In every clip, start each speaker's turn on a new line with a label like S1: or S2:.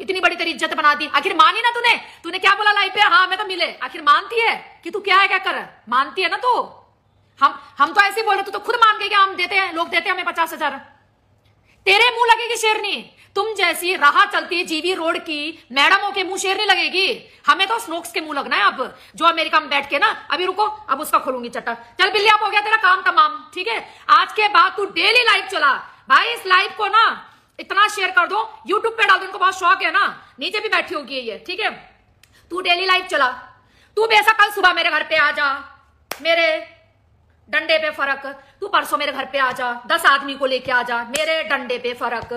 S1: इतनी बड़ी तेरी इज्जत बना दी आखिर मानी ना तूने तूने क्या बोला लाइफ पे हाँ मैं तो मिले आखिर मानती है कि तू क्या है क्या कर मानती है ना तू हम हम तो ऐसे बोल रहे तू तो खुद मान गए कि हम देते हैं लोग देते हैं हमें पचास हजार तेरे मुंह लगेगी शेरनी तुम जैसी राह चलती जीवी रोड की मैडमों के मुंह शेरनी लगेगी हमें तो स्नोक्स के मुंह लगना है अब जो अमेरिका में बैठ के ना अभी रुको अब उसका खोलूंगी चट्टा चल बिल्ली आप हो गया तेरा काम तमाम ठीक है आज के बाद तू डेली लाइफ चला भाई इस लाइफ को ना इतना शेयर कर दो यूट्यूब पे डाल दो इनको बहुत शौक है ना नीचे भी बैठी होगी ये ठीक है तू डेली लाइफ चला तू भी ऐसा कल सुबह मेरे घर पे आ जा मेरे डंडे पे फर्क तू परसों मेरे घर पे आ जा दस आदमी को लेके आ जा मेरे डंडे पे फर्क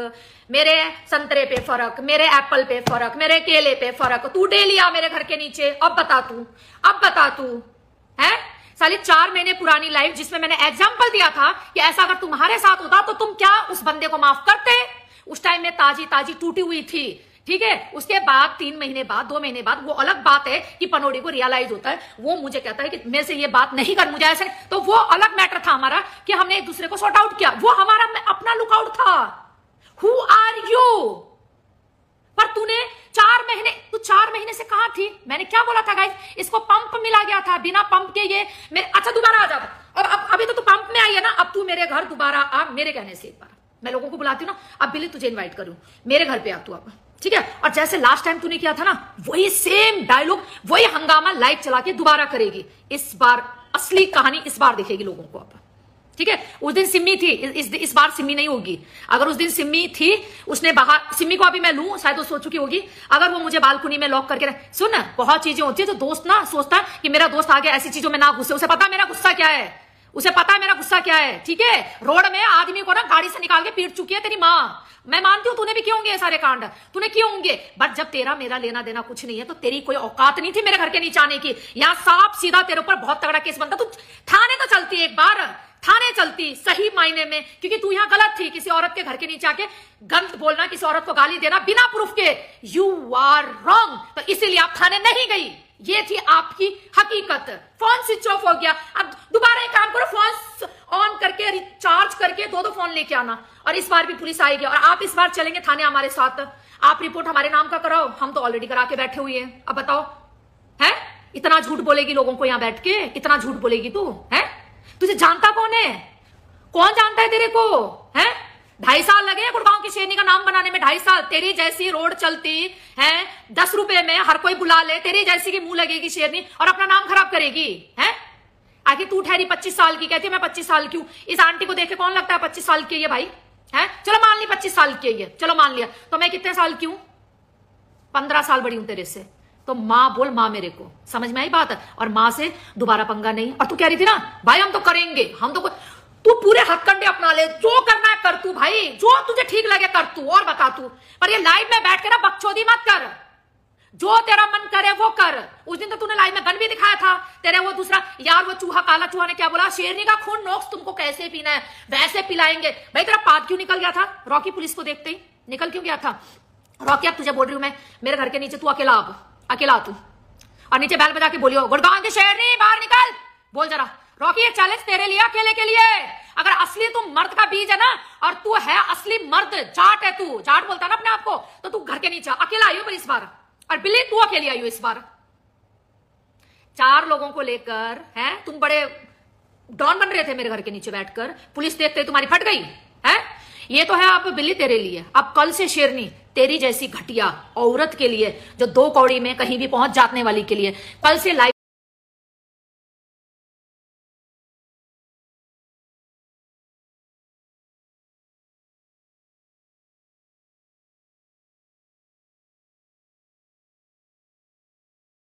S1: मेरे संतरे पे फर्क मेरे एप्पल पे फर्क मेरे केले पे फर्क तू डेली आ मेरे घर के नीचे अब बता तू अब बता तू है साली चार महीने पुरानी लाइफ जिसमें मैंने एग्जाम्पल दिया था कि ऐसा अगर तुम्हारे साथ होता तो तुम क्या उस बंदे को माफ करते उस टाइम में ताजी ताजी टूटी हुई थी ठीक है उसके बाद तीन महीने बाद दो महीने बाद वो अलग बात है कि पनोड़ी को रियलाइज होता है वो मुझे कहता है कि मैं से ये बात नहीं कर मुझे ऐसे तो वो अलग मैटर था हमारा कि हमने एक दूसरे को शॉर्ट आउट किया वो हमारा अपना लुकआउट था हु आर यू पर तूने चार महीने तू चार महीने से कहा थी मैंने क्या बोला था गाइस इसको पंप मिला गया था बिना पंप के ये मेरे अच्छा दोबारा आ जाता और अब अभी तो तू पंप में आई है ना अब तू मेरे घर दोबारा आ मेरे कहने से एक बार मैं लोगों को बुलाती हूँ ना अब बिल्ली तुझे इन्वाइट करूँ मेरे घर पे आ तू आप ठीक है और जैसे लास्ट टाइम तूने किया था ना वही सेम डायलॉग वही हंगामा लाइव चला के दोबारा करेगी इस बार असली कहानी इस बार दिखेगी लोगों को आप ठीक है उस दिन सिम्मी थी इस, इस बार सिम्मी नहीं होगी अगर उस दिन सिम्मी थी उसने बाहर सिम्मी को अभी मैं लू शायद वो सोच चुकी होगी अगर वो मुझे बालकुनी में लॉक करके सुन बहुत चीजें होती है जो दोस्त ना सोचता है कि मेरा दोस्त आगे ऐसी चीजों में ना घुसे उसे पता मेरा गुस्सा क्या है उसे पता है मेरा गुस्सा क्या है ठीक है रोड में आदमी को ना गाड़ी से निकाल के पीट चुकी है तेरी माँ मैं मानती हूँ तूने भी क्यों होंगे सारे कांड तूने क्यों होंगे बट जब तेरा मेरा लेना देना कुछ नहीं है तो तेरी कोई औकात नहीं थी मेरे घर के नीचे आने की यहाँ साफ सीधा तेरे ऊपर बहुत तगड़ा केस बनता तू थाने तो चलती एक बार थाने चलती सही मायने में क्योंकि तू यहाँ गलत थी किसी औरत के घर के नीचे आके गंद बोलना किसी औरत को गाली देना बिना प्रूफ के यू आर रॉन्ग तो इसीलिए आप थाने नहीं गई ये थी आपकी हकीकत फोन स्विच ऑफ हो गया अब दोबारा एक काम करो फोन ऑन करके रिचार्ज करके दो दो फोन लेके आना और इस बार भी पुलिस आएगी और आप इस बार चलेंगे थाने हमारे साथ आप रिपोर्ट हमारे नाम का कराओ हम तो ऑलरेडी करा के बैठे हुए हैं अब बताओ है इतना झूठ बोलेगी लोगों को यहां बैठ के इतना झूठ बोलेगी तू है तुझे जानता कौन है कौन जानता है तेरे को है ढाई साल लगे गुड़गांव की शेरनी का नाम बनाने में ढाई साल तेरी जैसी रोड चलती है दस रुपए में हर कोई बुला ले तेरी जैसी की मुंह लगेगी शेरनी और अपना नाम खराब करेगी है आखिर तू ठहरी पच्चीस साल की कहती है मैं पच्चीस साल की हूं इस आंटी को देखे कौन लगता है पच्चीस साल की है भाई है चलो मान ली पच्चीस साल की है चलो मान लिया तो मैं कितने साल की हूं पंद्रह साल बड़ी हूं तेरे से तो माँ बोल माँ मेरे को समझ में आई बात है और माँ से दोबारा पंगा नहीं और तू कह रही थी ना भाई हम तो करेंगे हम तो तू पूरे हथकंडे अपना ले जो करना है कर तू भाई जो तुझे ठीक लगे कर तू और बता तू पर ये लाइव में बैठ के ना बकचोदी मत कर जो तेरा मन करे वो कर उस दिन तो तूने लाइव में गन भी दिखाया था तेरे वो दूसरा यार वो चूहा काला चूहा ने क्या बोला शेरनी का खून नोक्स तुमको कैसे पीना है वैसे पिलाएंगे भाई तेरा पाद क्यों निकल गया था रॉकी पुलिस को देखते ही निकल क्यों गया था रॉकी अब तुझे बोल रही हूं मैं मेरे घर के नीचे तू अकेला अब अकेला तू और नीचे बैल बजा के बोलियो गुड़गांव के शेरनी बाहर निकल बोल जरा रॉकी ये चैलेंज तेरे लिए अकेले के लिए अगर असली तुम मर्द का बीज है ना और तू है असली मर्द जाट है तू जाट बोलता ना अपने आप को तो तू घर के नीचे अकेला आई हो पर इस बार और बिल्ली तू अकेली आई हो इस बार चार लोगों को लेकर है तुम बड़े डॉन बन रहे थे मेरे घर के नीचे बैठकर पुलिस देखते तुम्हारी फट गई है ये तो है आप बिल्ली तेरे लिए अब कल से शेरनी तेरी जैसी घटिया औरत के लिए जो दो कौड़ी में कहीं भी पहुंच जाने वाली के लिए कल से लाइव